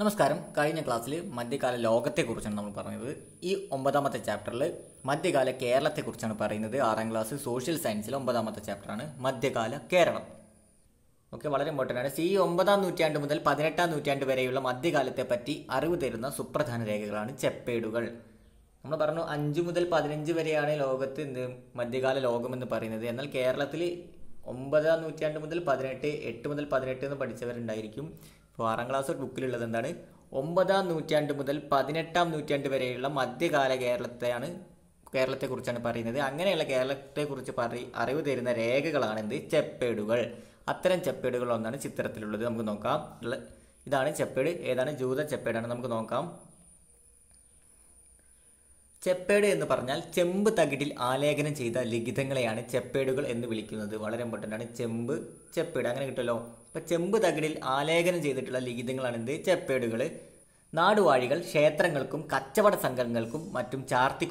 നമസ്കാരം കഴിഞ്ഞ ക്ലാസ്സിൽ മധ്യകാല ലോകത്തെക്കുറിച്ചാണ് നമ്മൾ പറഞ്ഞത് ഈ ഒമ്പതാമത്തെ ചാപ്റ്ററിൽ മധ്യകാല കേരളത്തെക്കുറിച്ചാണ് പറയുന്നത് ആറാം ക്ലാസ് സോഷ്യൽ സയൻസിൽ ഒമ്പതാമത്തെ ചാപ്റ്ററാണ് മധ്യകാല കേരളം ഓക്കെ വളരെ ഇമ്പോർട്ടൻ്റ് ആണ് സി ഒമ്പതാം നൂറ്റാണ്ട് മുതൽ പതിനെട്ടാം നൂറ്റാണ്ട് വരെയുള്ള മധ്യകാലത്തെ പറ്റി അറിവ് തരുന്ന സുപ്രധാന രേഖകളാണ് ചെപ്പേടുകൾ നമ്മൾ പറഞ്ഞു അഞ്ച് മുതൽ പതിനഞ്ച് വരെയാണ് ലോകത്ത് എന്ത് മധ്യകാല ലോകമെന്ന് പറയുന്നത് എന്നാൽ കേരളത്തിൽ ഒമ്പതാം നൂറ്റാണ്ട് മുതൽ പതിനെട്ട് എട്ട് മുതൽ പതിനെട്ട് എന്ന് പഠിച്ചവരുണ്ടായിരിക്കും അപ്പോൾ ആറാം ക്ലാസ് ബുക്കിലുള്ളത് എന്താണ് ഒമ്പതാം നൂറ്റാണ്ട് മുതൽ പതിനെട്ടാം നൂറ്റാണ്ട് വരെയുള്ള മധ്യകാല കേരളത്തെയാണ് കേരളത്തെക്കുറിച്ചാണ് പറയുന്നത് അങ്ങനെയുള്ള കേരളത്തെക്കുറിച്ച് പറ അറിവ് തരുന്ന രേഖകളാണ് എന്ത് ചെപ്പേടുകൾ അത്തരം ചെപ്പേടുകളൊന്നാണ് ചിത്രത്തിലുള്ളത് നമുക്ക് നോക്കാം ഇതാണ് ചെപ്പേട് ഏതാണ് ജൂത ചെപ്പേടാണ് നമുക്ക് നോക്കാം ചെപ്പേട് എന്ന് പറഞ്ഞാൽ ചെമ്പ് തകിടിൽ ആലേഖനം ചെയ്ത ലിഖിതങ്ങളെയാണ് ചെപ്പേടുകൾ എന്ന് വിളിക്കുന്നത് വളരെ ഇമ്പോർട്ടൻ്റ് ആണ് ചെമ്പ് ചെപ്പേട് അങ്ങനെ കിട്ടുമല്ലോ അപ്പം ചെമ്പ് തകിടിൽ ആലേഖനം ചെയ്തിട്ടുള്ള ലിഖിതങ്ങളാണ് എന്ത് ചെപ്പേടുകൾ നാടുവാഴികൾ ക്ഷേത്രങ്ങൾക്കും കച്ചവട സംഘങ്ങൾക്കും മറ്റും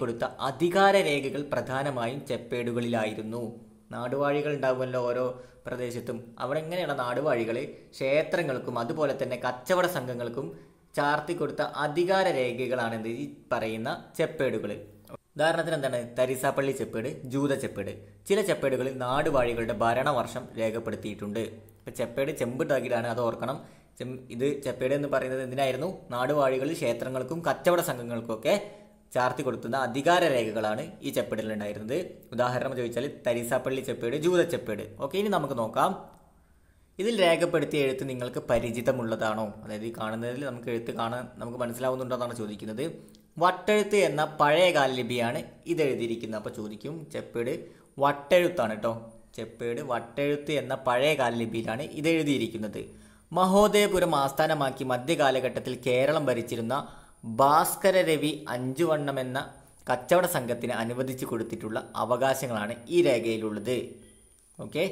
കൊടുത്ത അധികാര രേഖകൾ പ്രധാനമായും ചെപ്പേടുകളിലായിരുന്നു നാടുവാഴികൾ ഉണ്ടാകുമല്ലോ ഓരോ പ്രദേശത്തും അവിടെ എങ്ങനെയുള്ള നാടുവാഴികൾ ക്ഷേത്രങ്ങൾക്കും അതുപോലെ തന്നെ കച്ചവട സംഘങ്ങൾക്കും ചാർത്തി കൊടുത്ത അധികാര എന്ത് ഈ പറയുന്ന ചെപ്പേടുകൾ ഉദാഹരണത്തിന് എന്താണ് തരിസാപ്പള്ളി ചെപ്പേട് ജൂത ചെപ്പേട് ചില ചെപ്പേടുകളിൽ നാടുവാഴികളുടെ ഭരണവർഷം രേഖപ്പെടുത്തിയിട്ടുണ്ട് ഇപ്പം ചെപ്പേട് ചെമ്പ് ടാക്കിയിട്ടാണ് അത് ഓർക്കണം ഇത് ചെപ്പേട് എന്ന് പറയുന്നത് എന്തിനായിരുന്നു നാടുവാഴികളിൽ ക്ഷേത്രങ്ങൾക്കും കച്ചവട സംഘങ്ങൾക്കൊക്കെ ചാർത്തി കൊടുത്തുന്ന അധികാര രേഖകളാണ് ഈ ചെപ്പേടിലുണ്ടായിരുന്നത് ഉണ്ടായിരുന്നത് ഉദാഹരണം ചോദിച്ചാൽ തരിസാപ്പള്ളി ചെപ്പേട് ജൂത ചെപ്പേട് ഓക്കെ ഇനി നമുക്ക് നോക്കാം ഇതിൽ രേഖപ്പെടുത്തിയ എഴുത്ത് നിങ്ങൾക്ക് പരിചിതമുള്ളതാണോ അതായത് ഈ കാണുന്നതിൽ നമുക്ക് എഴുത്ത് കാണാൻ നമുക്ക് മനസ്സിലാവുന്നുണ്ടോ എന്നാണ് ചോദിക്കുന്നത് വട്ടെഴുത്ത് എന്ന പഴയ ലിപിയാണ് ഇത് എഴുതിയിരിക്കുന്നത് അപ്പോൾ ചോദിക്കും ചെപ്പേട് വട്ടെഴുത്താണ് കേട്ടോ ചെപ്പേട് വട്ടെഴുത്ത് എന്ന പഴയ കാലലിപിയിലാണ് ഇത് എഴുതിയിരിക്കുന്നത് മഹോദയപുരം ആസ്ഥാനമാക്കി മധ്യകാലഘട്ടത്തിൽ കേരളം ഭരിച്ചിരുന്ന ഭാസ്കര രവി അഞ്ചുവണ്ണം എന്ന കച്ചവട സംഘത്തിന് അനുവദിച്ചു കൊടുത്തിട്ടുള്ള അവകാശങ്ങളാണ് ഈ രേഖയിലുള്ളത് ഓക്കെ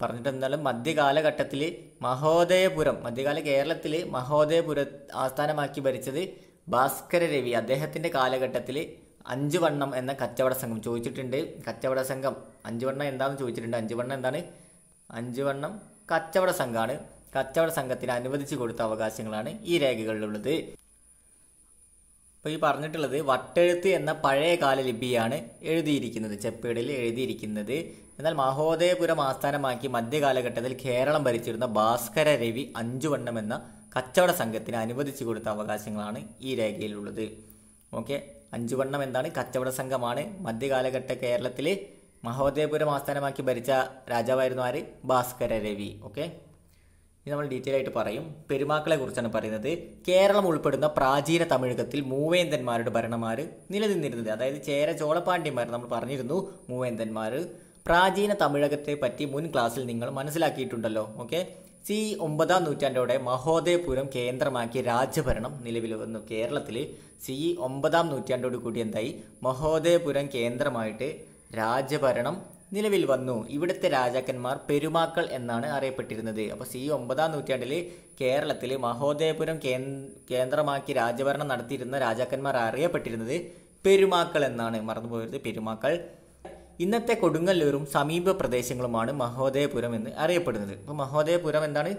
പറഞ്ഞിട്ട് എന്നാലും മധ്യകാലഘട്ടത്തിൽ മഹോദയപുരം മധ്യകാല കേരളത്തിൽ മഹോദയപുര ആസ്ഥാനമാക്കി ഭരിച്ചത് ഭാസ്കര രവി അദ്ദേഹത്തിൻ്റെ കാലഘട്ടത്തിൽ അഞ്ചുവണ്ണം എന്ന കച്ചവട സംഘം ചോദിച്ചിട്ടുണ്ട് കച്ചവട സംഘം അഞ്ചുവണ്ണം എന്താണെന്ന് ചോദിച്ചിട്ടുണ്ട് അഞ്ചുവണ്ണം എന്താണ് അഞ്ചുവണ്ണം കച്ചവട സംഘമാണ് കച്ചവട സംഘത്തിന് അനുവദിച്ചു കൊടുത്ത അവകാശങ്ങളാണ് ഈ രേഖകളിലുള്ളത് അപ്പോൾ ഈ പറഞ്ഞിട്ടുള്ളത് വട്ടെഴുത്ത് എന്ന പഴയകാല ലിപിയാണ് എഴുതിയിരിക്കുന്നത് ചെപ്പേടിൽ എഴുതിയിരിക്കുന്നത് എന്നാൽ മഹോദയപുരം ആസ്ഥാനമാക്കി മധ്യകാലഘട്ടത്തിൽ കേരളം ഭരിച്ചിരുന്ന ഭാസ്കര രവി അഞ്ചുവണ്ണം എന്ന കച്ചവട സംഘത്തിന് അനുവദിച്ചു കൊടുത്ത അവകാശങ്ങളാണ് ഈ രേഖയിലുള്ളത് ഓക്കെ അഞ്ചുവണ്ണം എന്താണ് കച്ചവട സംഘമാണ് മധ്യകാലഘട്ട കേരളത്തിൽ മഹോദയപുരം ആസ്ഥാനമാക്കി ഭരിച്ച രാജാവായിരുന്നു ആര് ഭാസ്കര രവി ഓക്കെ ഇത് നമ്മൾ ഡീറ്റെയിൽ ആയിട്ട് പറയും പെരുമാക്കളെ കുറിച്ചാണ് പറയുന്നത് കേരളം ഉൾപ്പെടുന്ന പ്രാചീന തമിഴകത്തിൽ മൂവേന്ദന്മാരുടെ ഭരണമാർ നിലനിന്നിരുന്നത് അതായത് ചേര ചോളപ്പാണ്ഡ്യന്മാർ നമ്മൾ പറഞ്ഞിരുന്നു മൂവേന്തന്മാർ പ്രാചീന തമിഴകത്തെ പറ്റി മുൻ ക്ലാസ്സിൽ നിങ്ങൾ മനസ്സിലാക്കിയിട്ടുണ്ടല്ലോ ഓക്കെ സി ഒമ്പതാം നൂറ്റാണ്ടോടെ മഹോദയപുരം കേന്ദ്രമാക്കി രാജ്യഭരണം നിലവിൽ വന്നു കേരളത്തിൽ സി ഒമ്പതാം നൂറ്റാണ്ടോട് കൂടി എന്തായി മഹോദയപുരം കേന്ദ്രമായിട്ട് രാജ്യഭരണം നിലവിൽ വന്നു ഇവിടുത്തെ രാജാക്കന്മാർ പെരുമാക്കൾ എന്നാണ് അറിയപ്പെട്ടിരുന്നത് അപ്പോൾ സി ഒമ്പതാം നൂറ്റാണ്ടിൽ കേരളത്തിൽ മഹോദയപുരം കേന്ദ്രമാക്കി രാജഭരണം നടത്തിയിരുന്ന രാജാക്കന്മാർ അറിയപ്പെട്ടിരുന്നത് പെരുമാക്കൾ എന്നാണ് മറന്നുപോയത് പെരുമാക്കൾ ഇന്നത്തെ കൊടുങ്ങല്ലൂരും സമീപ പ്രദേശങ്ങളുമാണ് മഹോദയപുരം എന്ന് അറിയപ്പെടുന്നത് അപ്പോൾ മഹോദയപുരം എന്താണ്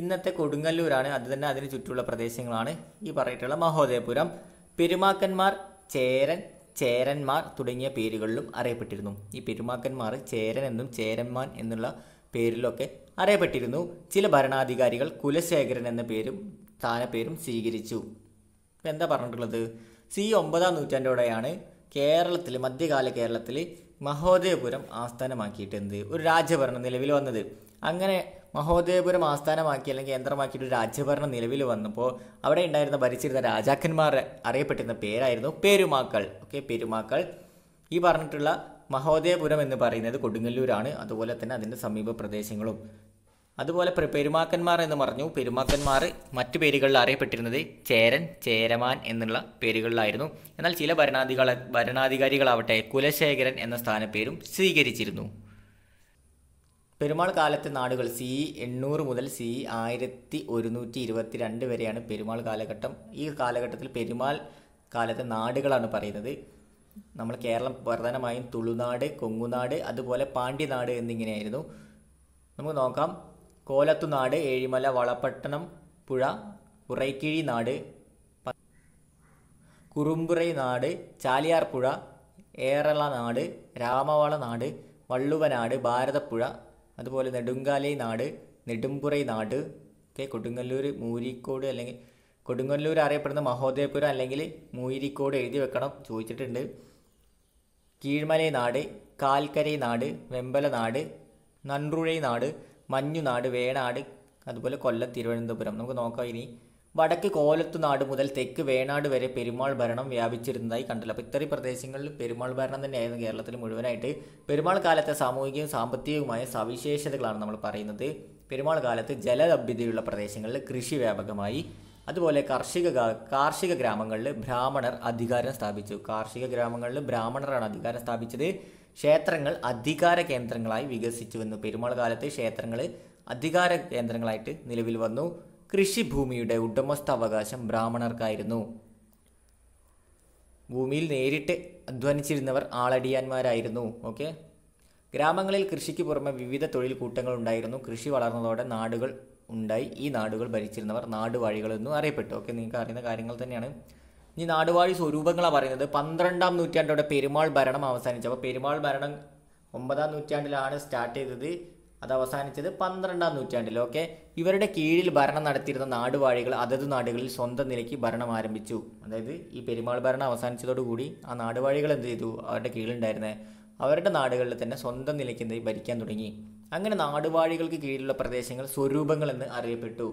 ഇന്നത്തെ കൊടുങ്ങല്ലൂരാണ് അത് തന്നെ അതിന് ചുറ്റുമുള്ള പ്രദേശങ്ങളാണ് ഈ പറഞ്ഞിട്ടുള്ള മഹോദയപുരം പെരുമാക്കന്മാർ ചേരൻ ചേരന്മാർ തുടങ്ങിയ പേരുകളിലും അറിയപ്പെട്ടിരുന്നു ഈ പെരുമാക്കന്മാർ ചേരൻ എന്നും ചേരന്മാൻ എന്നുള്ള പേരിലൊക്കെ അറിയപ്പെട്ടിരുന്നു ചില ഭരണാധികാരികൾ കുലശേഖരൻ എന്ന പേരും സ്ഥാനപ്പേരും സ്വീകരിച്ചു ഇപ്പം എന്താ പറഞ്ഞിട്ടുള്ളത് സി ഒമ്പതാം നൂറ്റാണ്ടോടെയാണ് കേരളത്തിൽ മധ്യകാല കേരളത്തിൽ മഹോദയപുരം ആസ്ഥാനമാക്കിയിട്ടുണ്ട് ഒരു രാജ്യഭരണം നിലവിൽ വന്നത് അങ്ങനെ മഹോദയപുരം ആസ്ഥാനമാക്കി അല്ലെങ്കിൽ കേന്ദ്രമാക്കി ഒരു രാജ്യഭരണം നിലവിൽ വന്നപ്പോൾ അവിടെ ഉണ്ടായിരുന്ന ഭരിച്ചിരുന്ന രാജാക്കന്മാർ അറിയപ്പെട്ടിരുന്ന പേരായിരുന്നു പെരുമാക്കൾ ഓക്കെ പെരുമാക്കൾ ഈ പറഞ്ഞിട്ടുള്ള മഹോദയപുരം എന്ന് പറയുന്നത് കൊടുങ്ങല്ലൂരാണ് അതുപോലെ തന്നെ അതിൻ്റെ സമീപ പ്രദേശങ്ങളും അതുപോലെ പെരുമാക്കന്മാർ എന്ന് പറഞ്ഞു പെരുമാക്കന്മാർ മറ്റു പേരുകളിൽ അറിയപ്പെട്ടിരുന്നത് ചേരൻ ചേരമാൻ എന്നുള്ള പേരുകളിലായിരുന്നു എന്നാൽ ചില ഭരണാധികാര ഭരണാധികാരികളാവട്ടെ കുലശേഖരൻ എന്ന സ്ഥാനപ്പേരും സ്വീകരിച്ചിരുന്നു പെരുമാൾ കാലത്തെ നാടുകൾ സി എണ്ണൂറ് മുതൽ സി ആയിരത്തി ഒരുന്നൂറ്റി ഇരുപത്തി രണ്ട് വരെയാണ് പെരുമാൾ കാലഘട്ടം ഈ കാലഘട്ടത്തിൽ പെരുമാൾ കാലത്തെ നാടുകളാണ് പറയുന്നത് നമ്മൾ കേരളം പ്രധാനമായും തുളുനാട് കൊങ്ങുനാട് അതുപോലെ പാണ്ഡ്യനാട് എന്നിങ്ങനെയായിരുന്നു നമുക്ക് നോക്കാം കോലത്തുനാട് ഏഴിമല വളപട്ടണം പുഴ ഉറൈക്കിഴി നാട് കുറുമ്പുറൈ നാട് ചാലിയാർപ്പുഴ ഏറള നാട് രാമവള നാട് വള്ളുവനാട് ഭാരതപ്പുഴ അതുപോലെ നെടുങ്കാലൈ നാട് നെടുമ്പുറൈ നാട് ഓക്കെ കൊടുങ്ങല്ലൂർ മൂരിക്കോട് അല്ലെങ്കിൽ കൊടുങ്ങല്ലൂർ അറിയപ്പെടുന്ന മഹോദയപുരം അല്ലെങ്കിൽ മൂയിരിക്കോട് എഴുതി വെക്കണം ചോദിച്ചിട്ടുണ്ട് കീഴ്മലൈ നാട് കാൽക്കരൈ നാട് വെമ്പല നാട് നൻറുഴൈ നാട് മഞ്ഞുനാട് വേണാട് അതുപോലെ കൊല്ലം തിരുവനന്തപുരം നമുക്ക് നോക്കാം ഇനി വടക്ക് കോലത്തുനാട് മുതൽ തെക്ക് വേണാട് വരെ പെരുമാൾ ഭരണം വ്യാപിച്ചിരുന്നതായി കണ്ടല്ലോ അപ്പോൾ ഇത്തരം പ്രദേശങ്ങളിൽ പെരുമാൾ ഭരണം തന്നെയായിരുന്നു കേരളത്തിൽ മുഴുവനായിട്ട് പെരുമാൾ കാലത്തെ സാമൂഹികവും സാമ്പത്തികവുമായ സവിശേഷതകളാണ് നമ്മൾ പറയുന്നത് പെരുമാൾ കാലത്ത് ജലലഭ്യതയുള്ള പ്രദേശങ്ങളിൽ കൃഷി വ്യാപകമായി അതുപോലെ കാർഷിക കാർഷിക ഗ്രാമങ്ങളിൽ ബ്രാഹ്മണർ അധികാരം സ്ഥാപിച്ചു കാർഷിക ഗ്രാമങ്ങളിൽ ബ്രാഹ്മണരാണ് അധികാരം സ്ഥാപിച്ചത് ക്ഷേത്രങ്ങൾ അധികാര കേന്ദ്രങ്ങളായി വികസിച്ചു വന്നു പെരുമാൾ കാലത്ത് ക്ഷേത്രങ്ങൾ അധികാര കേന്ദ്രങ്ങളായിട്ട് നിലവിൽ വന്നു കൃഷിഭൂമിയുടെ ഉടമസ്ഥാവകാശം ബ്രാഹ്മണർക്കായിരുന്നു ഭൂമിയിൽ നേരിട്ട് അധ്വാനിച്ചിരുന്നവർ ആളടിയാന്മാരായിരുന്നു ഓക്കെ ഗ്രാമങ്ങളിൽ കൃഷിക്ക് പുറമെ വിവിധ തൊഴിൽ കൂട്ടങ്ങൾ ഉണ്ടായിരുന്നു കൃഷി വളർന്നതോടെ നാടുകൾ ഉണ്ടായി ഈ നാടുകൾ ഭരിച്ചിരുന്നവർ എന്നും അറിയപ്പെട്ടു ഓക്കെ നിങ്ങൾക്ക് അറിയുന്ന കാര്യങ്ങൾ തന്നെയാണ് ഇനി നാടുവാഴി സ്വരൂപങ്ങളാണ് പറയുന്നത് പന്ത്രണ്ടാം നൂറ്റാണ്ടോടെ പെരുമാൾ ഭരണം അവസാനിച്ചു അപ്പോൾ പെരുമാൾ ഭരണം ഒമ്പതാം നൂറ്റാണ്ടിലാണ് സ്റ്റാർട്ട് ചെയ്തത് അത് അവസാനിച്ചത് പന്ത്രണ്ടാം നൂറ്റാണ്ടിൽ ഓക്കെ ഇവരുടെ കീഴിൽ ഭരണം നടത്തിയിരുന്ന നാടുവാഴികൾ അതത് നാടുകളിൽ സ്വന്തം നിലയ്ക്ക് ഭരണം ആരംഭിച്ചു അതായത് ഈ പെരുമാൾ ഭരണം അവസാനിച്ചതോടുകൂടി ആ നാടുവാഴികൾ എന്ത് ചെയ്തു അവരുടെ കീഴിലുണ്ടായിരുന്നത് അവരുടെ നാടുകളിൽ തന്നെ സ്വന്തം നിലയ്ക്ക് എന്ത് ഭരിക്കാൻ തുടങ്ങി അങ്ങനെ നാടുവാഴികൾക്ക് കീഴിലുള്ള പ്രദേശങ്ങൾ സ്വരൂപങ്ങൾ എന്ന് അറിയപ്പെട്ടു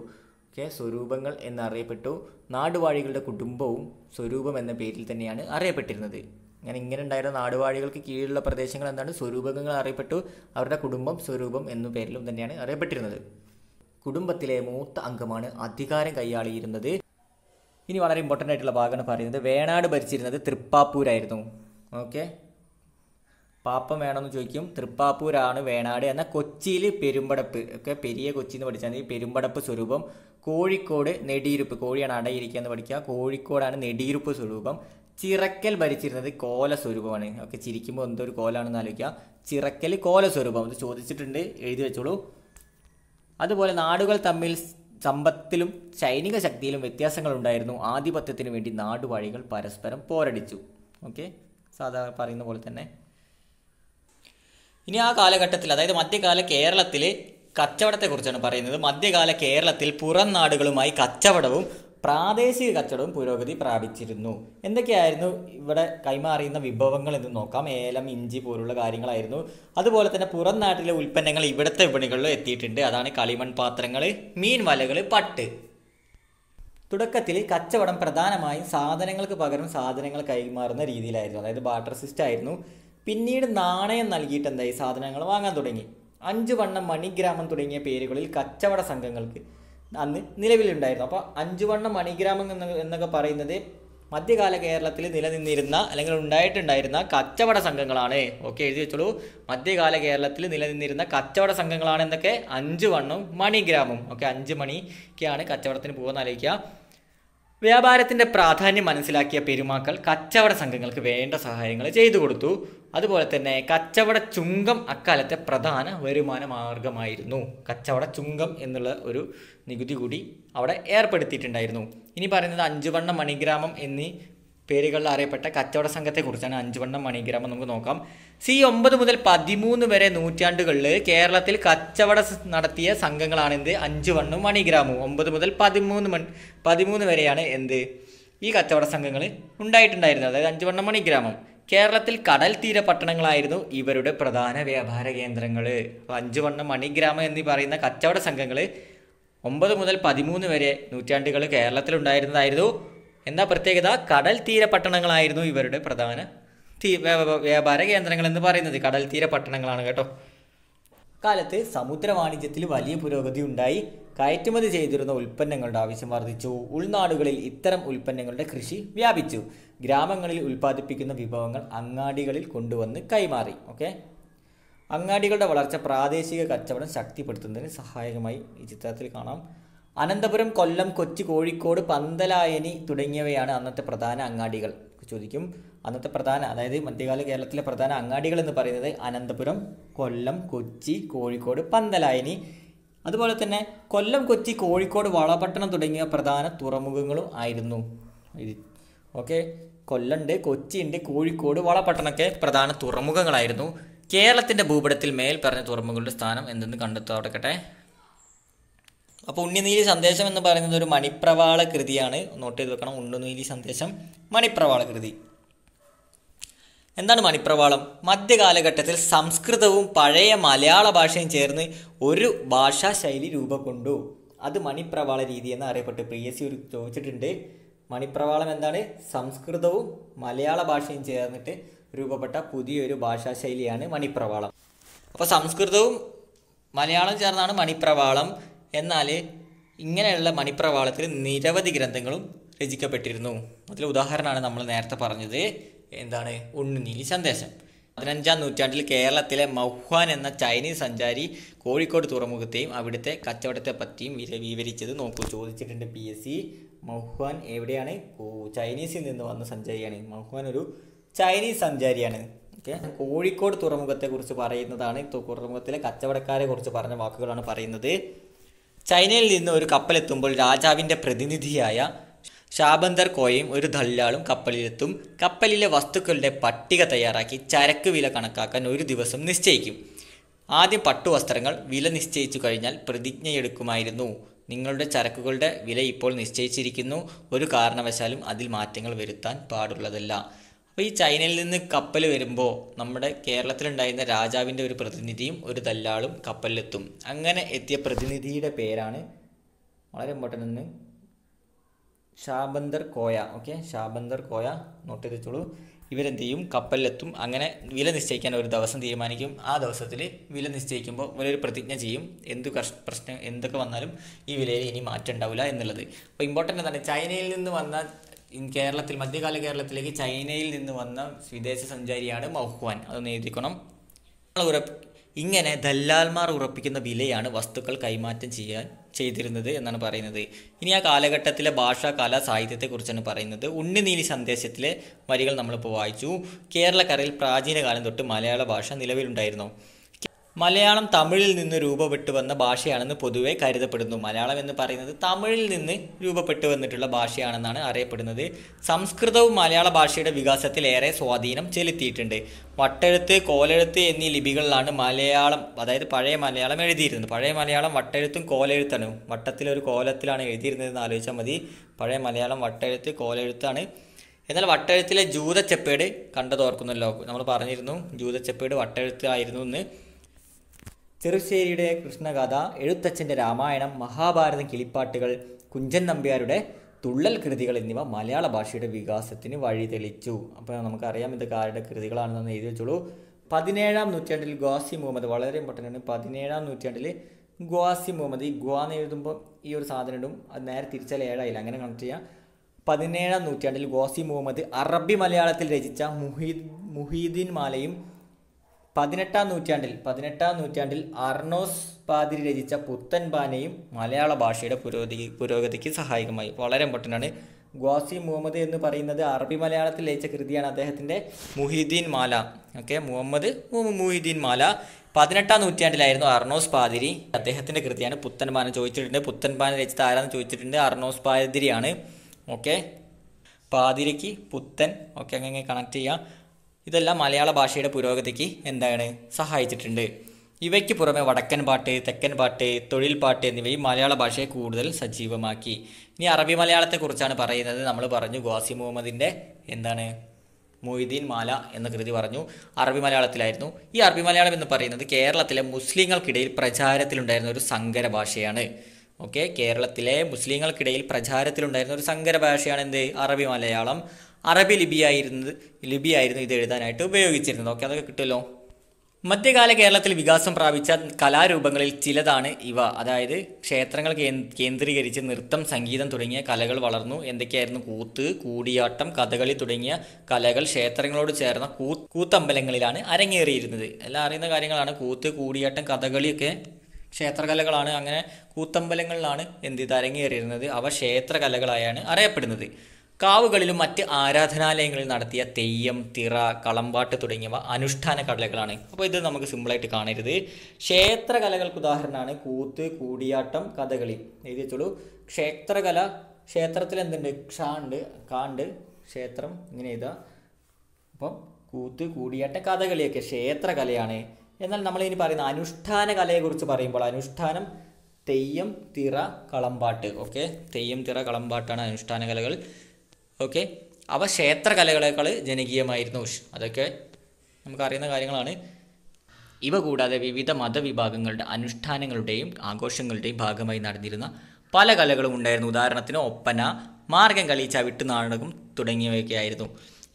ഓക്കെ സ്വരൂപങ്ങൾ എന്നറിയപ്പെട്ടു നാടുവാഴികളുടെ കുടുംബവും സ്വരൂപം എന്ന പേരിൽ തന്നെയാണ് അറിയപ്പെട്ടിരുന്നത് അങ്ങനെ ഇങ്ങനെ ഉണ്ടായിരുന്ന നാടുവാഴികൾക്ക് കീഴിലുള്ള പ്രദേശങ്ങൾ എന്താണ് സ്വരൂപങ്ങൾ അറിയപ്പെട്ടു അവരുടെ കുടുംബം സ്വരൂപം എന്ന പേരിലും തന്നെയാണ് അറിയപ്പെട്ടിരുന്നത് കുടുംബത്തിലെ മൂത്ത അംഗമാണ് അധികാരം കൈയാളിയിരുന്നത് ഇനി വളരെ ഇമ്പോർട്ടൻ്റ് ആയിട്ടുള്ള ഭാഗമാണ് പറയുന്നത് വേണാട് ഭരിച്ചിരുന്നത് തൃപ്പാപ്പൂരായിരുന്നു ഓക്കെ പാപ്പം വേണമെന്ന് ചോദിക്കും തൃപ്പാപ്പൂരാണ് വേണാട് എന്നാൽ കൊച്ചിയിൽ പെരുമ്പടപ്പ് ഒക്കെ പെരിയ കൊച്ചി എന്ന് പഠിച്ചാൽ മതി പെരുമ്പടപ്പ് സ്വരൂപം കോഴിക്കോട് നെടിയിരുപ്പ് കോഴിയാണ് അടയിരിക്കുക എന്ന് പഠിക്കുക കോഴിക്കോടാണ് നെടിയിരുപ്പ് സ്വരൂപം ചിറക്കൽ ഭരിച്ചിരുന്നത് കോലസ്വരൂപമാണ് ഓക്കെ ചിരിക്കുമ്പോൾ എന്തോ ഒരു കോലാണെന്ന് ആലോചിക്കുക ചിറക്കൽ കോലസ്വരൂപം അത് ചോദിച്ചിട്ടുണ്ട് എഴുതി വെച്ചോളൂ അതുപോലെ നാടുകൾ തമ്മിൽ സമ്പത്തിലും സൈനിക ശക്തിയിലും വ്യത്യാസങ്ങൾ ഉണ്ടായിരുന്നു ആധിപത്യത്തിന് വേണ്ടി നാടുവാഴികൾ പരസ്പരം പോരടിച്ചു ഓക്കെ സാധാരണ പറയുന്ന പോലെ തന്നെ ഇനി ആ കാലഘട്ടത്തിൽ അതായത് മധ്യകാല കേരളത്തിൽ കച്ചവടത്തെക്കുറിച്ചാണ് പറയുന്നത് മധ്യകാല കേരളത്തിൽ പുറം നാടുകളുമായി കച്ചവടവും പ്രാദേശിക കച്ചവടവും പുരോഗതി പ്രാപിച്ചിരുന്നു എന്തൊക്കെയായിരുന്നു ഇവിടെ കൈമാറിയുന്ന വിഭവങ്ങൾ എന്ന് നോക്കാം ഏലം ഇഞ്ചി പോലുള്ള കാര്യങ്ങളായിരുന്നു അതുപോലെ തന്നെ പുറം നാട്ടിലെ ഉൽപ്പന്നങ്ങൾ ഇവിടുത്തെ വിപണികളിലും എത്തിയിട്ടുണ്ട് അതാണ് കളിമൺ പാത്രങ്ങൾ മീൻ വലകൾ പട്ട് തുടക്കത്തിൽ കച്ചവടം പ്രധാനമായും സാധനങ്ങൾക്ക് പകരം സാധനങ്ങൾ കൈമാറുന്ന രീതിയിലായിരുന്നു അതായത് ബാട്ടർ സിസ്റ്റം ആയിരുന്നു പിന്നീട് നാണയം നൽകിയിട്ട് എന്തായി സാധനങ്ങൾ വാങ്ങാൻ തുടങ്ങി അഞ്ചു വണ്ണം മണിഗ്രാമം തുടങ്ങിയ പേരുകളിൽ കച്ചവട സംഘങ്ങൾക്ക് അന്ന് നിലവിലുണ്ടായിരുന്നു അപ്പോൾ അഞ്ചുവണ്ണം മണിഗ്രാമം എന്ന് എന്നൊക്കെ പറയുന്നത് മധ്യകാല കേരളത്തിൽ നിലനിന്നിരുന്ന അല്ലെങ്കിൽ ഉണ്ടായിട്ടുണ്ടായിരുന്ന കച്ചവട സംഘങ്ങളാണ് ഓക്കെ എഴുതി വെച്ചോളൂ മധ്യകാല കേരളത്തിൽ നിലനിന്നിരുന്ന കച്ചവട സംഘങ്ങളാണ് എന്നൊക്കെ അഞ്ചു വണ്ണും മണിഗ്രാമം ഓക്കെ അഞ്ച് മണിക്കാണ് കച്ചവടത്തിന് പോകുന്ന ആലോചിക്കുക വ്യാപാരത്തിൻ്റെ പ്രാധാന്യം മനസ്സിലാക്കിയ പെരുമാക്കൾ കച്ചവട സംഘങ്ങൾക്ക് വേണ്ട സഹായങ്ങൾ ചെയ്തു കൊടുത്തു അതുപോലെ തന്നെ കച്ചവട ചുങ്കം അക്കാലത്തെ പ്രധാന വരുമാന മാർഗമായിരുന്നു കച്ചവട ചുങ്കം എന്നുള്ള ഒരു നികുതി കൂടി അവിടെ ഏർപ്പെടുത്തിയിട്ടുണ്ടായിരുന്നു ഇനി പറയുന്നത് അഞ്ചുവണ്ണം മണിഗ്രാമം എന്നീ പേരുകളിൽ അറിയപ്പെട്ട കച്ചവട സംഘത്തെക്കുറിച്ചാണ് അഞ്ചുവണ്ണം മണിഗ്രാമം നമുക്ക് നോക്കാം സി ഒമ്പത് മുതൽ പതിമൂന്ന് വരെ നൂറ്റാണ്ടുകളിൽ കേരളത്തിൽ കച്ചവട നടത്തിയ സംഘങ്ങളാണ് എന്ത് അഞ്ചുവണ്ണം മണിഗ്രാമവും ഒമ്പത് മുതൽ പതിമൂന്ന് മൺ പതിമൂന്ന് വരെയാണ് എന്ത് ഈ കച്ചവട സംഘങ്ങൾ ഉണ്ടായിട്ടുണ്ടായിരുന്നത് അതായത് അഞ്ചുവണ്ണം മണിഗ്രാമം കേരളത്തിൽ കടൽ തീര പട്ടണങ്ങളായിരുന്നു ഇവരുടെ പ്രധാന വ്യാപാര കേന്ദ്രങ്ങൾ അഞ്ചുവണ്ണം മണിഗ്രാമം എന്നീ പറയുന്ന കച്ചവട സംഘങ്ങൾ ഒമ്പത് മുതൽ പതിമൂന്ന് വരെ നൂറ്റാണ്ടുകൾ കേരളത്തിലുണ്ടായിരുന്നതായിരുന്നു എന്നാ പ്രത്യേകത കടൽ തീര പട്ടണങ്ങളായിരുന്നു ഇവരുടെ പ്രധാന വ്യാപാര കേന്ദ്രങ്ങൾ എന്ന് പറയുന്നത് കടൽ തീര പട്ടണങ്ങളാണ് കേട്ടോ കാലത്ത് സമുദ്ര വാണിജ്യത്തിൽ വലിയ പുരോഗതി ഉണ്ടായി കയറ്റുമതി ചെയ്തിരുന്ന ഉൽപ്പന്നങ്ങളുടെ ആവശ്യം വർദ്ധിച്ചു ഉൾനാടുകളിൽ ഇത്തരം ഉൽപ്പന്നങ്ങളുടെ കൃഷി വ്യാപിച്ചു ഗ്രാമങ്ങളിൽ ഉൽപ്പാദിപ്പിക്കുന്ന വിഭവങ്ങൾ അങ്ങാടികളിൽ കൊണ്ടുവന്ന് കൈമാറി ഓക്കെ അങ്ങാടികളുടെ വളർച്ച പ്രാദേശിക കച്ചവടം ശക്തിപ്പെടുത്തുന്നതിന് സഹായകമായി ഈ ചിത്രത്തിൽ കാണാം അനന്തപുരം കൊല്ലം കൊച്ചി കോഴിക്കോട് പന്തലായനി തുടങ്ങിയവയാണ് അന്നത്തെ പ്രധാന അങ്ങാടികൾ ചോദിക്കും അന്നത്തെ പ്രധാന അതായത് മധ്യകാല കേരളത്തിലെ പ്രധാന അങ്ങാടികൾ എന്ന് പറയുന്നത് അനന്തപുരം കൊല്ലം കൊച്ചി കോഴിക്കോട് പന്തലായനി അതുപോലെ തന്നെ കൊല്ലം കൊച്ചി കോഴിക്കോട് വളപട്ടണം തുടങ്ങിയ പ്രധാന തുറമുഖങ്ങളും ആയിരുന്നു ഓക്കെ കൊല്ലമുണ്ട് കൊച്ചിയുണ്ട് കോഴിക്കോട് വളപട്ടണമൊക്കെ പ്രധാന തുറമുഖങ്ങളായിരുന്നു കേരളത്തിൻ്റെ ഭൂപടത്തിൽ മേൽ പറഞ്ഞ തുറമുഖങ്ങളുടെ സ്ഥാനം എന്തെന്ന് കണ്ടെത്താവട്ടെ അപ്പോൾ ഉണ്ണിനീലി സന്ദേശം എന്ന് പറയുന്നത് ഒരു മണിപ്രവാള കൃതിയാണ് നോട്ട് ചെയ്ത് വെക്കണം ഉണ്ണുനീലി സന്ദേശം മണിപ്രവാള കൃതി എന്താണ് മണിപ്രവാളം മധ്യകാലഘട്ടത്തിൽ സംസ്കൃതവും പഴയ മലയാള ഭാഷയും ചേർന്ന് ഒരു ഭാഷാശൈലി കൊണ്ടു അത് മണിപ്രവാള രീതി എന്ന് അറിയപ്പെട്ടു പി എസ് സി ഒരു ചോദിച്ചിട്ടുണ്ട് മണിപ്രവാളം എന്താണ് സംസ്കൃതവും മലയാള ഭാഷയും ചേർന്നിട്ട് രൂപപ്പെട്ട പുതിയൊരു ഭാഷാശൈലിയാണ് മണിപ്രവാളം അപ്പോൾ സംസ്കൃതവും മലയാളം ചേർന്നാണ് മണിപ്രവാളം എന്നാൽ ഇങ്ങനെയുള്ള മണിപ്രവാളത്തിൽ നിരവധി ഗ്രന്ഥങ്ങളും രചിക്കപ്പെട്ടിരുന്നു അതിൽ ഉദാഹരണമാണ് നമ്മൾ നേരത്തെ പറഞ്ഞത് എന്താണ് ഉണ്ണുനീലി സന്ദേശം പതിനഞ്ചാം നൂറ്റാണ്ടിൽ കേരളത്തിലെ മൗഹാൻ എന്ന ചൈനീസ് സഞ്ചാരി കോഴിക്കോട് തുറമുഖത്തെയും അവിടുത്തെ കച്ചവടത്തെ പറ്റിയും വിവരിച്ചത് നോക്കൂ ചോദിച്ചിട്ടുണ്ട് പി എസ് സി മൗഹാൻ എവിടെയാണ് ചൈനീസിൽ നിന്ന് വന്ന സഞ്ചാരിയാണ് മൗഹാൻ ഒരു ചൈനീസ് സഞ്ചാരിയാണ് ഓക്കെ കോഴിക്കോട് തുറമുഖത്തെക്കുറിച്ച് പറയുന്നതാണ് തുറമുഖത്തിലെ കച്ചവടക്കാരെ കുറിച്ച് പറഞ്ഞ വാക്കുകളാണ് പറയുന്നത് ചൈനയിൽ നിന്ന് ഒരു കപ്പലെത്തുമ്പോൾ രാജാവിൻ്റെ പ്രതിനിധിയായ ഷാബന്തർ കോയയും ഒരു ദല്ലാളും കപ്പലിലെത്തും കപ്പലിലെ വസ്തുക്കളുടെ പട്ടിക തയ്യാറാക്കി ചരക്ക് വില കണക്കാക്കാൻ ഒരു ദിവസം നിശ്ചയിക്കും ആദ്യം പട്ടുവസ്ത്രങ്ങൾ വില നിശ്ചയിച്ചു കഴിഞ്ഞാൽ പ്രതിജ്ഞയെടുക്കുമായിരുന്നു നിങ്ങളുടെ ചരക്കുകളുടെ വില ഇപ്പോൾ നിശ്ചയിച്ചിരിക്കുന്നു ഒരു കാരണവശാലും അതിൽ മാറ്റങ്ങൾ വരുത്താൻ പാടുള്ളതല്ല അപ്പോൾ ഈ ചൈനയിൽ നിന്ന് കപ്പൽ വരുമ്പോൾ നമ്മുടെ കേരളത്തിലുണ്ടായിരുന്ന രാജാവിൻ്റെ ഒരു പ്രതിനിധിയും ഒരു ദല്ലാളും കപ്പലിലെത്തും അങ്ങനെ എത്തിയ പ്രതിനിധിയുടെ പേരാണ് വളരെ ഇമ്പോർട്ടൻ്റ് ഒന്ന് ഷാബന്ദർ കോയ ഓക്കെ ഷാബന്ദർ കോയ നോട്ട് ചെയ്തിട്ടുള്ളൂ ഇവരെന്ത് ചെയ്യും കപ്പലിലെത്തും അങ്ങനെ വില നിശ്ചയിക്കാൻ ഒരു ദിവസം തീരുമാനിക്കും ആ ദിവസത്തിൽ വില നിശ്ചയിക്കുമ്പോൾ ഇവരൊരു പ്രതിജ്ഞ ചെയ്യും എന്ത് പ്രശ്നം എന്തൊക്കെ വന്നാലും ഈ വിലയിൽ ഇനി മാറ്റം ഉണ്ടാവില്ല എന്നുള്ളത് അപ്പോൾ ഇമ്പോർട്ടൻ്റ് എന്താണ് ചൈനയിൽ നിന്ന് വന്ന ഇൻ കേരളത്തിൽ മധ്യകാല കേരളത്തിലേക്ക് ചൈനയിൽ നിന്ന് വന്ന വിദേശ സഞ്ചാരിയാണ് മൗഹ്വാൻ അതൊന്ന് എഴുതിക്കണം ഇങ്ങനെ ദല്ലാൽമാർ ഉറപ്പിക്കുന്ന വിലയാണ് വസ്തുക്കൾ കൈമാറ്റം ചെയ്യാൻ ചെയ്തിരുന്നത് എന്നാണ് പറയുന്നത് ഇനി ആ കാലഘട്ടത്തിലെ ഭാഷ കല സാഹിത്യത്തെക്കുറിച്ചാണ് പറയുന്നത് ഉണ്ണിനീലി സന്ദേശത്തിലെ വരികൾ നമ്മളിപ്പോൾ വായിച്ചു കേരളക്കരയിൽ പ്രാചീന കാലം തൊട്ട് മലയാള ഭാഷ നിലവിലുണ്ടായിരുന്നു മലയാളം തമിഴിൽ നിന്ന് രൂപപ്പെട്ടു വന്ന ഭാഷയാണെന്ന് പൊതുവെ കരുതപ്പെടുന്നു മലയാളം എന്ന് പറയുന്നത് തമിഴിൽ നിന്ന് രൂപപ്പെട്ടു വന്നിട്ടുള്ള ഭാഷയാണെന്നാണ് അറിയപ്പെടുന്നത് സംസ്കൃതവും മലയാള ഭാഷയുടെ വികാസത്തിൽ ഏറെ സ്വാധീനം ചെലുത്തിയിട്ടുണ്ട് വട്ടെഴുത്ത് കോലെഴുത്ത് എന്നീ ലിപികളിലാണ് മലയാളം അതായത് പഴയ മലയാളം എഴുതിയിരുന്നത് പഴയ മലയാളം വട്ടെഴുത്തും കോലെഴുത്താണ് വട്ടത്തിൽ ഒരു കോലത്തിലാണ് എന്ന് ആലോചിച്ചാൽ മതി പഴയ മലയാളം വട്ടെഴുത്ത് കോലെഴുത്താണ് എന്നാൽ വട്ടെഴുത്തിലെ ജൂതച്ചപ്പേട് കണ്ടതോർക്കുന്നല്ലോ നമ്മൾ പറഞ്ഞിരുന്നു ജൂതച്ചപ്പേട് വട്ടെഴുത്ത് ആയിരുന്നു എന്ന് ചെറുശ്ശേരിയുടെ കൃഷ്ണകഥ എഴുത്തച്ഛൻ്റെ രാമായണം മഹാഭാരതം കിളിപ്പാട്ടുകൾ കുഞ്ചൻ നമ്പ്യാരുടെ തുള്ളൽ കൃതികൾ എന്നിവ മലയാള ഭാഷയുടെ വികാസത്തിന് വഴി തെളിച്ചു അപ്പോൾ നമുക്കറിയാം ഇത് കാരുടെ കൃതികളാണെന്ന് എഴുതി വെച്ചോളൂ പതിനേഴാം നൂറ്റാണ്ടിൽ ഗ്വാസി മുഹമ്മദ് വളരെ ഇമ്പോർട്ടൻ്റ് ആണ് പതിനേഴാം നൂറ്റാണ്ടിൽ ഗ്വാസി മുഹമ്മദ് ഈ ഗ്വാന്ന് എഴുതുമ്പോൾ ഈ ഒരു സാധനം ഇടും അത് നേരെ തിരിച്ചാൽ ഏഴായില്ല അങ്ങനെ കണക്ട് ചെയ്യാം പതിനേഴാം നൂറ്റാണ്ടിൽ ഗ്വാസി മുഹമ്മദ് അറബി മലയാളത്തിൽ രചിച്ച മുഹീദ് മുഹീദീൻ മാലയും പതിനെട്ടാം നൂറ്റാണ്ടിൽ പതിനെട്ടാം നൂറ്റാണ്ടിൽ അർണോസ് പാതിരി രചിച്ച പുത്തൻ പാനയും മലയാള ഭാഷയുടെ പുരോഗതി പുരോഗതിക്ക് സഹായകമായി വളരെ ഇമ്പോർട്ടൻ്റ് ഗ്വാസി മുഹമ്മദ് എന്ന് പറയുന്നത് അറബി മലയാളത്തിൽ ലയിച്ച കൃതിയാണ് അദ്ദേഹത്തിൻ്റെ മുഹിദ്ദീൻ മാല ഓക്കെ മുഹമ്മദ് മുഹിദ്ദീൻ മാല പതിനെട്ടാം നൂറ്റാണ്ടിലായിരുന്നു അർണോസ് പാതിരി അദ്ദേഹത്തിൻ്റെ കൃതിയാണ് പാന ചോദിച്ചിട്ടുണ്ട് പാന രചിച്ച ആരാന്ന് ചോദിച്ചിട്ടുണ്ട് അർണോസ് പാതിരിയാണ് ഓക്കെ പാതിരിക്ക് പുത്തൻ ഓക്കെ അങ്ങനെ കണക്ട് ചെയ്യാം ഇതെല്ലാം മലയാള ഭാഷയുടെ പുരോഗതിക്ക് എന്താണ് സഹായിച്ചിട്ടുണ്ട് ഇവയ്ക്ക് പുറമെ വടക്കൻ പാട്ട് തെക്കൻ പാട്ട് തൊഴിൽ പാട്ട് എന്നിവയും മലയാള ഭാഷയെ കൂടുതൽ സജീവമാക്കി ഇനി അറബി മലയാളത്തെക്കുറിച്ചാണ് പറയുന്നത് നമ്മൾ പറഞ്ഞു ഗ്വാസി മുഹമ്മദിൻ്റെ എന്താണ് മൊയ്തീൻ മാല എന്ന കൃതി പറഞ്ഞു അറബി മലയാളത്തിലായിരുന്നു ഈ അറബി മലയാളം എന്ന് പറയുന്നത് കേരളത്തിലെ മുസ്ലിങ്ങൾക്കിടയിൽ പ്രചാരത്തിലുണ്ടായിരുന്ന ഒരു സങ്കര ഭാഷയാണ് ഓക്കെ കേരളത്തിലെ മുസ്ലിങ്ങൾക്കിടയിൽ പ്രചാരത്തിലുണ്ടായിരുന്ന ഒരു സങ്കര ഭാഷയാണ് എന്ത് അറബി മലയാളം അറബി ലിപിയായിരുന്നത് ലിപിയായിരുന്നു ഇത് എഴുതാനായിട്ട് ഉപയോഗിച്ചിരുന്നത് ഓക്കെ അതൊക്കെ കിട്ടുമല്ലോ മധ്യകാല കേരളത്തിൽ വികാസം പ്രാപിച്ച കലാരൂപങ്ങളിൽ ചിലതാണ് ഇവ അതായത് ക്ഷേത്രങ്ങൾ കേന്ദ്രീകരിച്ച് നൃത്തം സംഗീതം തുടങ്ങിയ കലകൾ വളർന്നു എന്തൊക്കെയായിരുന്നു കൂത്ത് കൂടിയാട്ടം കഥകളി തുടങ്ങിയ കലകൾ ക്ഷേത്രങ്ങളോട് ചേർന്ന കൂത്തമ്പലങ്ങളിലാണ് അരങ്ങേറിയിരുന്നത് എല്ലാം അറിയുന്ന കാര്യങ്ങളാണ് കൂത്ത് കൂടിയാട്ടം കഥകളിയൊക്കെ ക്ഷേത്രകലകളാണ് അങ്ങനെ കൂത്തമ്പലങ്ങളിലാണ് എന്ത് ചെയ്ത് അരങ്ങേറിയിരുന്നത് അവ ക്ഷേത്രകലകളായാണ് അറിയപ്പെടുന്നത് കാവുകളിലും മറ്റ് ആരാധനാലയങ്ങളിൽ നടത്തിയ തെയ്യം തിറ കളമ്പാട്ട് തുടങ്ങിയവ അനുഷ്ഠാന കലകളാണ് അപ്പോൾ ഇത് നമുക്ക് സിമ്പിളായിട്ട് കാണരുത് ക്ഷേത്ര കലകൾക്ക് ഉദാഹരണമാണ് കൂത്ത് കൂടിയാട്ടം കഥകളി എഴുതി വെച്ചോളൂ ക്ഷേത്രകല ക്ഷേത്രത്തിൽ എന്തുണ്ട് ക്ഷാണ്ട് കാണ്ട് ക്ഷേത്രം ഇങ്ങനെ എഴുതാം അപ്പം കൂത്ത് കൂടിയാട്ടം കഥകളിയൊക്കെ ക്ഷേത്രകലയാണ് എന്നാൽ നമ്മൾ ഇനി പറയുന്ന അനുഷ്ഠാന കലയെക്കുറിച്ച് പറയുമ്പോൾ അനുഷ്ഠാനം തെയ്യം തിറ കളമ്പാട്ട് ഓക്കെ തെയ്യം തിറ കളമ്പാട്ടാണ് അനുഷ്ഠാന കലകൾ ഓക്കെ അവ ക്ഷേത്രകലകളേക്കാൾ ജനകീയമായിരുന്നു അതൊക്കെ നമുക്കറിയുന്ന കാര്യങ്ങളാണ് ഇവ കൂടാതെ വിവിധ മതവിഭാഗങ്ങളുടെ അനുഷ്ഠാനങ്ങളുടെയും ആഘോഷങ്ങളുടെയും ഭാഗമായി നടന്നിരുന്ന പല കലകളും ഉണ്ടായിരുന്നു ഉദാഹരണത്തിന് ഒപ്പന മാർഗം കളി ചവിട്ട് നാടകം തുടങ്ങിയവയൊക്കെയായിരുന്നു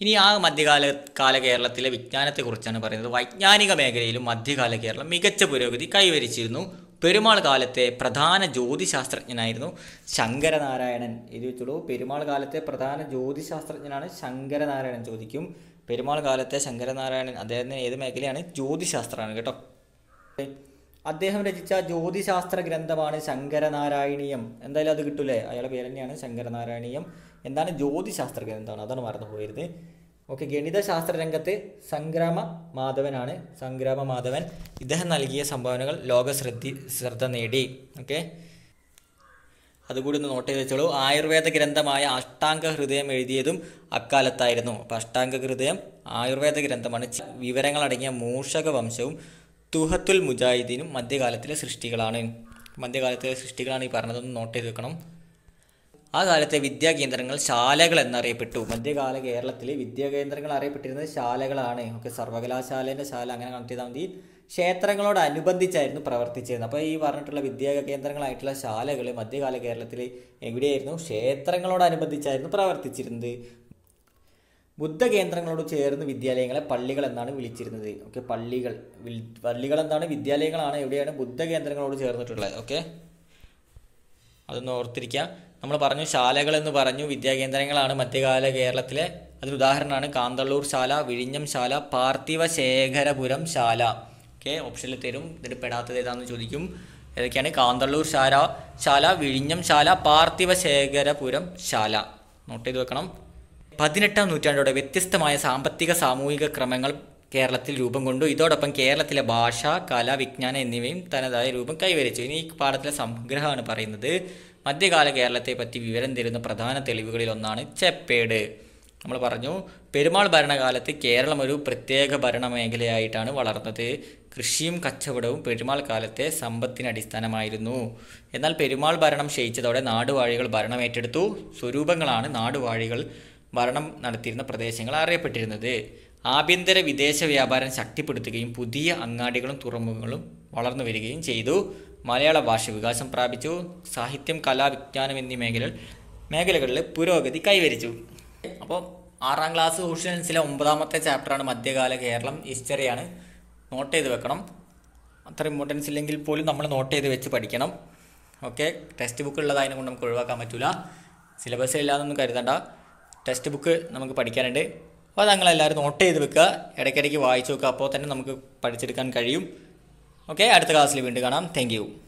ഇനി ആ മധ്യകാല കാല കേരളത്തിലെ വിജ്ഞാനത്തെക്കുറിച്ചാണ് പറയുന്നത് വൈജ്ഞാനിക മേഖലയിലും മധ്യകാല കേരളം മികച്ച പുരോഗതി കൈവരിച്ചിരുന്നു പെരുമാൾ കാലത്തെ പ്രധാന ജ്യോതിശാസ്ത്രജ്ഞനായിരുന്നു ശങ്കരനാരായണൻ എഴുതി വെച്ചുള്ളൂ പെരുമാൾ കാലത്തെ പ്രധാന ജ്യോതിശാസ്ത്രജ്ഞനാണ് ശങ്കരനാരായണൻ ചോദിക്കും പെരുമാൾ കാലത്തെ ശങ്കരനാരായണൻ അദ്ദേഹത്തിന് ഏത് മേഖലയാണ് ജ്യോതിശാസ്ത്രമാണ് കേട്ടോ അദ്ദേഹം രചിച്ച ജ്യോതിശാസ്ത്ര ഗ്രന്ഥമാണ് ശങ്കരനാരായണീയം എന്തായാലും അത് കിട്ടൂലേ അയാളുടെ പേര് തന്നെയാണ് ശങ്കരനാരായണീയം എന്താണ് ജ്യോതിശാസ്ത്ര ഗ്രന്ഥമാണ് അതാണ് മറന്നു പോയിരുന്നത് ഓക്കെ ഗണിതശാസ്ത്ര രംഗത്ത് സംഗ്രാമ മാധവനാണ് സംഗ്രാമ മാധവൻ ഇദ്ദേഹം നൽകിയ സംഭാവനകൾ ലോക ശ്രദ്ധി ശ്രദ്ധ നേടി ഓക്കെ അതുകൂടി ഒന്ന് നോട്ട് ചെയ്ത് വെച്ചോളൂ ആയുർവേദ ഗ്രന്ഥമായ അഷ്ടാംഗ ഹൃദയം എഴുതിയതും അക്കാലത്തായിരുന്നു അപ്പം അഷ്ടാംഗ ഹൃദയം ആയുർവേദ ഗ്രന്ഥമാണ് വിവരങ്ങളടങ്ങിയ മൂഷക വംശവും തുഹത്തുൽ മുജാഹിദീനും മധ്യകാലത്തിലെ സൃഷ്ടികളാണ് മധ്യകാലത്തിലെ സൃഷ്ടികളാണ് ഈ പറഞ്ഞതൊന്ന് നോട്ട് ചെയ്ത് വെക്കണം ആ കാലത്തെ വിദ്യാകേന്ദ്രങ്ങൾ ശാലകൾ എന്നറിയപ്പെട്ടു മധ്യകാല കേരളത്തിലെ വിദ്യാകേന്ദ്രങ്ങൾ അറിയപ്പെട്ടിരുന്നത് ശാലകളാണ് ഓക്കെ സർവകലാശാലേൻ്റെ ശാല അങ്ങനെ കണക്ട് ചെയ്താൽ മതി അനുബന്ധിച്ചായിരുന്നു പ്രവർത്തിച്ചിരുന്നത് അപ്പോൾ ഈ പറഞ്ഞിട്ടുള്ള വിദ്യാകേന്ദ്രങ്ങളായിട്ടുള്ള ശാലകൾ മധ്യകാല കേരളത്തിൽ എവിടെയായിരുന്നു ക്ഷേത്രങ്ങളോടനുബന്ധിച്ചായിരുന്നു പ്രവർത്തിച്ചിരുന്നത് ബുദ്ധ കേന്ദ്രങ്ങളോട് ചേർന്ന് വിദ്യാലയങ്ങളെ പള്ളികൾ എന്നാണ് വിളിച്ചിരുന്നത് ഓക്കെ പള്ളികൾ പള്ളികൾ എന്താണ് വിദ്യാലയങ്ങളാണ് എവിടെയാണ് ബുദ്ധ കേന്ദ്രങ്ങളോട് ചേർന്നിട്ടുള്ളത് ഓക്കെ അതൊന്ന് ഓർത്തിരിക്കുക നമ്മൾ പറഞ്ഞു എന്ന് പറഞ്ഞു വിദ്യാകേന്ദ്രങ്ങളാണ് മധ്യകാല കേരളത്തിലെ അതിലുദാഹരണമാണ് കാന്തള്ളൂർ ശാല വിഴിഞ്ഞം ശാല ശേഖരപുരം ശാല ഓക്കെ ഓപ്ഷനിൽ തരും ഇതിൽ പെടാത്തത് ഏതാണെന്ന് ചോദിക്കും ഏതൊക്കെയാണ് കാന്തള്ളൂർ ശാല ശാല വിഴിഞ്ഞം ശാല ശേഖരപുരം ശാല നോട്ട് ചെയ്ത് വെക്കണം പതിനെട്ടാം നൂറ്റാണ്ടോടെ വ്യത്യസ്തമായ സാമ്പത്തിക സാമൂഹിക ക്രമങ്ങൾ കേരളത്തിൽ രൂപം കൊണ്ടു ഇതോടൊപ്പം കേരളത്തിലെ ഭാഷ കല വിജ്ഞാനം എന്നിവയും തനതായ രൂപം കൈവരിച്ചു ഇനി ഈ പാഠത്തിലെ സംഗ്രഹമാണ് പറയുന്നത് മധ്യകാല കേരളത്തെ പറ്റി വിവരം തരുന്ന പ്രധാന തെളിവുകളിൽ ഒന്നാണ് ചെപ്പേട് നമ്മൾ പറഞ്ഞു പെരുമാൾ ഭരണകാലത്ത് കേരളം ഒരു പ്രത്യേക ഭരണ മേഖലയായിട്ടാണ് വളർന്നത് കൃഷിയും കച്ചവടവും പെരുമാൾ കാലത്തെ സമ്പത്തിനടിസ്ഥാനമായിരുന്നു അടിസ്ഥാനമായിരുന്നു എന്നാൽ പെരുമാൾ ഭരണം ക്ഷയിച്ചതോടെ നാടുവാഴികൾ ഭരണം ഏറ്റെടുത്തു സ്വരൂപങ്ങളാണ് നാടുവാഴികൾ ഭരണം നടത്തിയിരുന്ന പ്രദേശങ്ങൾ അറിയപ്പെട്ടിരുന്നത് ആഭ്യന്തര വിദേശ വ്യാപാരം ശക്തിപ്പെടുത്തുകയും പുതിയ അങ്ങാടികളും തുറമുഖങ്ങളും വളർന്നു വരികയും ചെയ്തു മലയാള ഭാഷ വികാസം പ്രാപിച്ചു സാഹിത്യം കലാവിജ്ഞാനം വിജ്ഞാനം എന്നീ മേഖലകൾ മേഖലകളിൽ പുരോഗതി കൈവരിച്ചു അപ്പോൾ ആറാം ക്ലാസ് ഓഷ്യൻസിലെ ഒമ്പതാമത്തെ ചാപ്റ്ററാണ് മധ്യകാല കേരളം ഹിസ്റ്ററിയാണ് നോട്ട് ചെയ്ത് വെക്കണം അത്ര ഇമ്പോർട്ടൻസ് ഇല്ലെങ്കിൽ പോലും നമ്മൾ നോട്ട് ചെയ്ത് വെച്ച് പഠിക്കണം ഓക്കെ ടെക്സ്റ്റ് ബുക്ക് ഉള്ളതായതിനെ കൊണ്ട് നമുക്ക് ഒഴിവാക്കാൻ പറ്റില്ല സിലബസ് ഇല്ലാതൊന്നും കരുതണ്ട ടെക്സ്റ്റ് ബുക്ക് നമുക്ക് പഠിക്കാനുണ്ട് അപ്പോൾ നിങ്ങളെല്ലാവരും നോട്ട് ചെയ്ത് വെക്കുക ഇടയ്ക്കിടയ്ക്ക് വായിച്ചു വെക്കുക അപ്പോൾ തന്നെ നമുക്ക് പഠിച്ചെടുക്കാൻ കഴിയും ഓക്കെ അടുത്ത ക്ലാസ്സിൽ വീണ്ടും കാണാം താങ്ക്